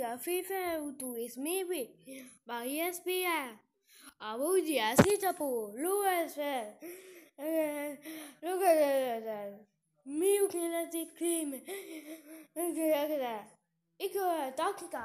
la FIFA utuismibi baiespiä avuja sitapu luesve luketetaan miukinetit kriime Ikö takika